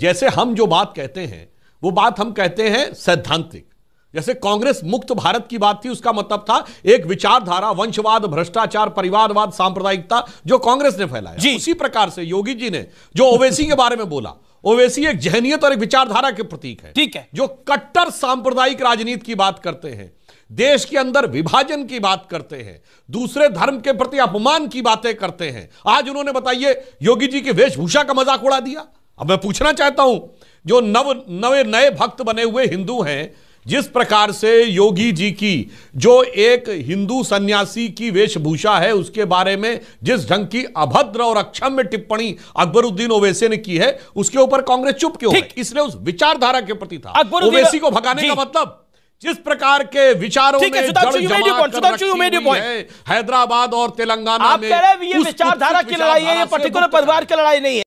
जैसे हम जो बात कहते हैं वो बात हम कहते हैं सैद्धांतिक जैसे कांग्रेस मुक्त भारत की बात थी उसका मतलब था एक विचारधारा वंशवाद भ्रष्टाचार परिवारवाद सांप्रदायिकता जो कांग्रेस ने फैलाया जी उसी प्रकार से योगी जी ने जो ओवैसी के बारे में बोला ओवैसी एक जहनीयत और एक विचारधारा के प्रतीक है ठीक है जो कट्टर सांप्रदायिक राजनीति की बात करते हैं देश के अंदर विभाजन की बात करते हैं दूसरे धर्म के प्रति अपमान की बातें करते हैं आज उन्होंने बताइए योगी जी की वेशभूषा का मजाक उड़ा दिया अब मैं पूछना चाहता हूं जो नव नवे नए भक्त बने हुए हिंदू हैं जिस प्रकार से योगी जी की जो एक हिंदू सन्यासी की वेशभूषा है उसके बारे में जिस ढंग की अभद्र और अक्षम में टिप्पणी अकबरुद्दीन ओवैसे ने की है उसके ऊपर कांग्रेस चुप क्यों है इसलिए उस विचारधारा के प्रति था ओवैसी को भगाने का मतलब जिस प्रकार के विचारों ने हैदराबाद और तेलंगाना में विचारधारा की लड़ाई है ये पर्टिकुलर परिवार की लड़ाई नहीं है